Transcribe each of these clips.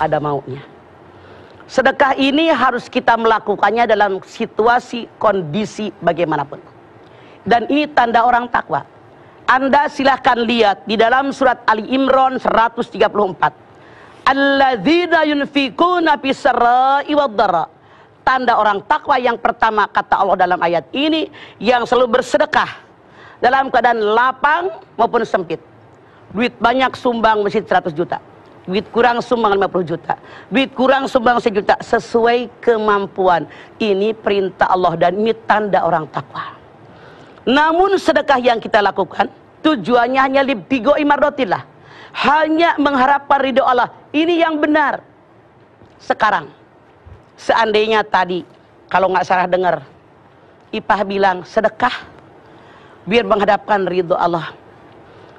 ada maunya. Sedekah ini harus kita melakukannya dalam situasi, kondisi bagaimanapun. Dan ini tanda orang takwa. Anda silahkan lihat di dalam surat Ali Imran 134. Alladzina yunfikuna bisarra'i wad Tanda orang takwa yang pertama kata Allah dalam ayat ini yang selalu bersedekah dalam keadaan lapang maupun sempit. Duit banyak sumbang masjid 100 juta duit kurang sumbang 50 juta, duit kurang sumbang sejuta sesuai kemampuan. Ini perintah Allah dan ini tanda orang takwa. Namun sedekah yang kita lakukan tujuannya hanya libigo imardotilah, Hanya mengharapkan ridho Allah. Ini yang benar. Sekarang, seandainya tadi, kalau nggak salah dengar, Ipah bilang, sedekah biar menghadapkan ridho Allah.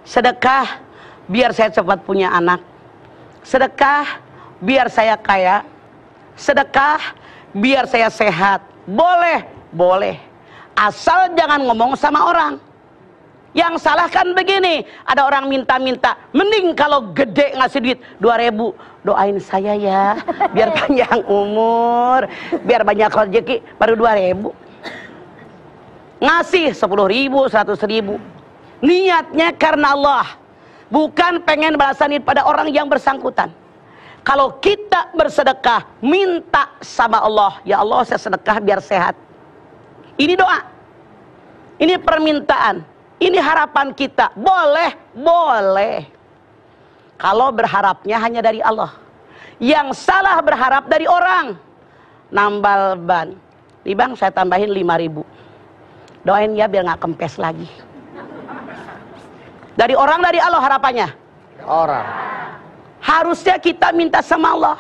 Sedekah biar saya cepat punya anak. Sedekah biar saya kaya. Sedekah biar saya sehat. Boleh, boleh. Asal jangan ngomong sama orang. Yang salah kan begini, ada orang minta-minta, mending kalau gede ngasih duit 2000, doain saya ya, biar panjang umur, biar banyak rezeki, baru 2000. Ngasih 10 ribu, 100 ribu. Niatnya karena Allah bukan pengen balasan pada orang yang bersangkutan. Kalau kita bersedekah, minta sama Allah, ya Allah saya sedekah biar sehat. Ini doa. Ini permintaan. Ini harapan kita. Boleh, boleh. Kalau berharapnya hanya dari Allah. Yang salah berharap dari orang. Nambal ban. Nih bang saya tambahin 5 ribu. Doain ya biar gak kempes lagi. Dari orang dari Allah harapannya? Orang. Harusnya kita minta sama Allah.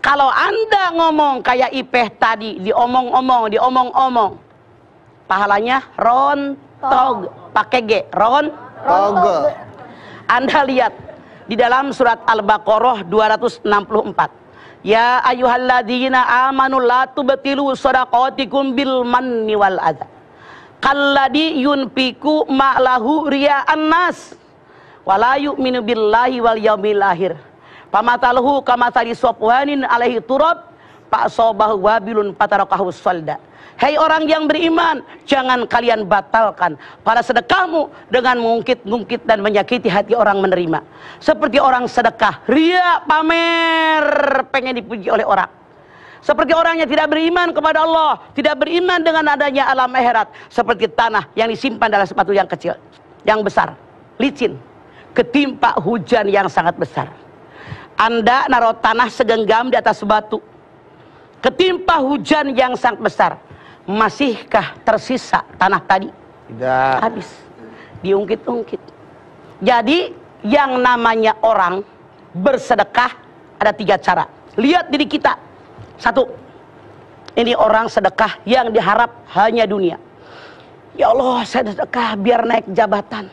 Kalau anda ngomong kayak Ipeh tadi, diomong-omong, diomong-omong. Pahalanya rontog. Pakai G, ron? Togo. Anda lihat, di dalam surat Al-Baqarah 264. Ya ayuhalladzina amanu la tubtilu sadaqatikum bil manni wal adha. Kalladi yunpiku ma'lahu ria'an nas. Wala yu'minu billahi wal yaumil akhir. Pamataluhu kamatali sopwanin alaihi turab. Pak sobahu wabilun patarokahu solda. Hei orang yang beriman, jangan kalian batalkan para sedekahmu dengan mengungkit ungkit dan menyakiti hati orang menerima. Seperti orang sedekah, ria pamer pengen dipuji oleh orang. Seperti orang yang tidak beriman kepada Allah, tidak beriman dengan adanya alam akhirat, seperti tanah yang disimpan dalam sepatu yang kecil, yang besar, licin, ketimpa hujan yang sangat besar. Anda naruh tanah segenggam di atas batu, ketimpa hujan yang sangat besar. Masihkah tersisa tanah tadi? Tidak. Habis. Diungkit-ungkit. Jadi yang namanya orang bersedekah ada tiga cara. Lihat diri kita satu, ini orang sedekah yang diharap hanya dunia. Ya Allah, saya sedekah biar naik jabatan.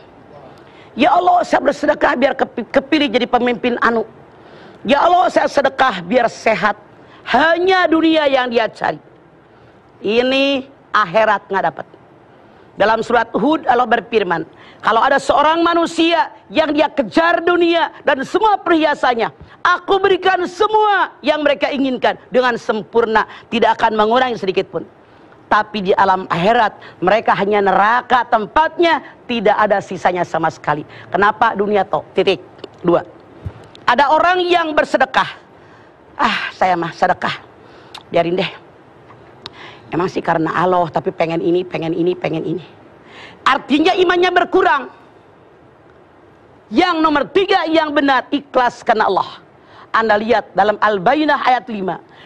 Ya Allah, saya bersedekah biar kepilih jadi pemimpin anu. Ya Allah, saya sedekah biar sehat. Hanya dunia yang dia cari. Ini akhirat nggak dapat. Dalam surat Hud Allah berfirman, kalau ada seorang manusia yang dia kejar dunia dan semua perhiasannya, aku berikan semua yang mereka inginkan dengan sempurna, tidak akan mengurangi sedikit pun. Tapi di alam akhirat mereka hanya neraka tempatnya, tidak ada sisanya sama sekali. Kenapa dunia toh? Titik. Dua. Ada orang yang bersedekah. Ah, saya mah sedekah. Biarin deh Emang sih karena Allah, tapi pengen ini, pengen ini, pengen ini. Artinya imannya berkurang. Yang nomor tiga yang benar, ikhlas karena Allah. Anda lihat dalam Al-Bainah ayat 5.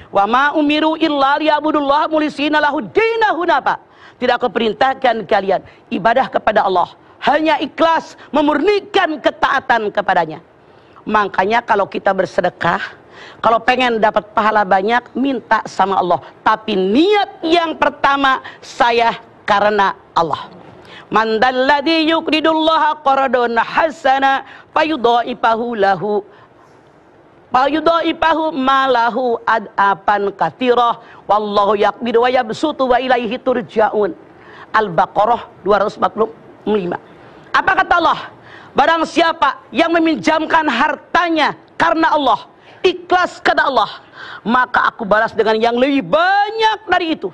Wa ma umiru illa liya'budullah mulisina lahu hunapa. Tidak aku perintahkan kalian ibadah kepada Allah. Hanya ikhlas memurnikan ketaatan kepadanya. Makanya kalau kita bersedekah, kalau pengen dapat pahala banyak, minta sama Allah. Tapi niat yang pertama, saya karena Allah. Man dalladhi yukridullaha qaradun hasana payudha'ifahu lahu payudhaifahu malahu adapan kathirah wallahu yaqbidu wa yabsutu wa ilaihi turja'un Al-Baqarah 245 Apa kata Allah? Barang siapa yang meminjamkan hartanya karena Allah ikhlas kepada Allah, maka aku balas dengan yang lebih banyak dari itu.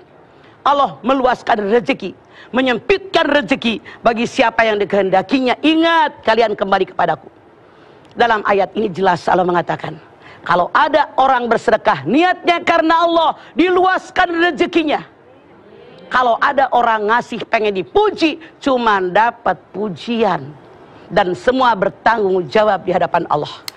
Allah meluaskan rezeki, menyempitkan rezeki bagi siapa yang dikehendakinya. Ingat, kalian kembali kepadaku. Dalam ayat ini jelas Allah mengatakan, kalau ada orang bersedekah niatnya karena Allah, diluaskan rezekinya. Kalau ada orang ngasih pengen dipuji, cuman dapat pujian dan semua bertanggung jawab di hadapan Allah.